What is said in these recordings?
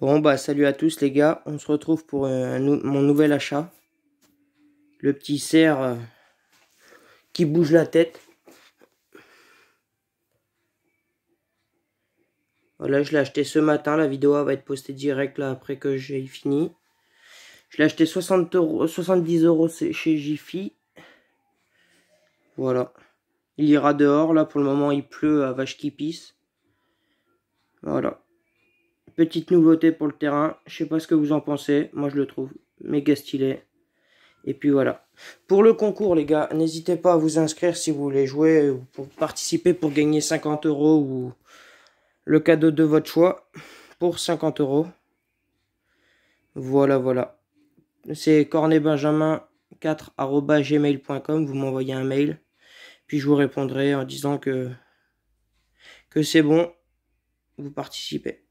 Bon, bah, salut à tous les gars. On se retrouve pour mon nouvel achat. Le petit cerf euh, qui bouge la tête. Voilà, je l'ai acheté ce matin. La vidéo va être postée direct là après que j'ai fini. Je l'ai acheté 60 euros, 70 euros chez Jiffy. Voilà. Il ira dehors là. Pour le moment, il pleut à vache qui pisse. Voilà. Petite nouveauté pour le terrain. Je sais pas ce que vous en pensez. Moi, je le trouve méga stylé. Et puis voilà. Pour le concours, les gars, n'hésitez pas à vous inscrire si vous voulez jouer ou pour participer pour gagner 50 euros ou le cadeau de votre choix pour 50 euros. Voilà, voilà. C'est cornetbenjamin4.gmail.com. Vous m'envoyez un mail. Puis je vous répondrai en disant que, que c'est bon. Vous participez.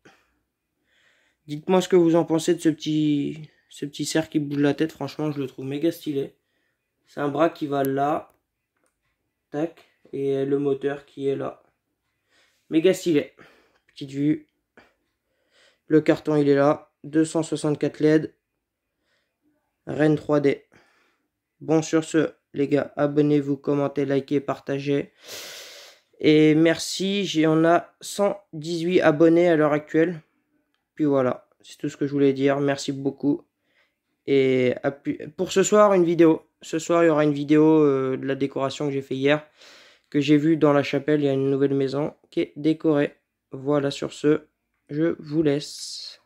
Dites-moi ce que vous en pensez de ce petit, ce petit cerf qui bouge la tête. Franchement, je le trouve méga stylé. C'est un bras qui va là. Tac. Et le moteur qui est là. Méga stylé. Petite vue. Le carton, il est là. 264 LED. Rennes 3D. Bon, sur ce, les gars, abonnez-vous, commentez, likez, partagez. Et merci, j'en ai 118 abonnés à l'heure actuelle. Puis voilà. C'est tout ce que je voulais dire. Merci beaucoup. Et pour ce soir, une vidéo. Ce soir, il y aura une vidéo euh, de la décoration que j'ai fait hier, que j'ai vue dans la chapelle. Il y a une nouvelle maison qui est décorée. Voilà, sur ce, je vous laisse.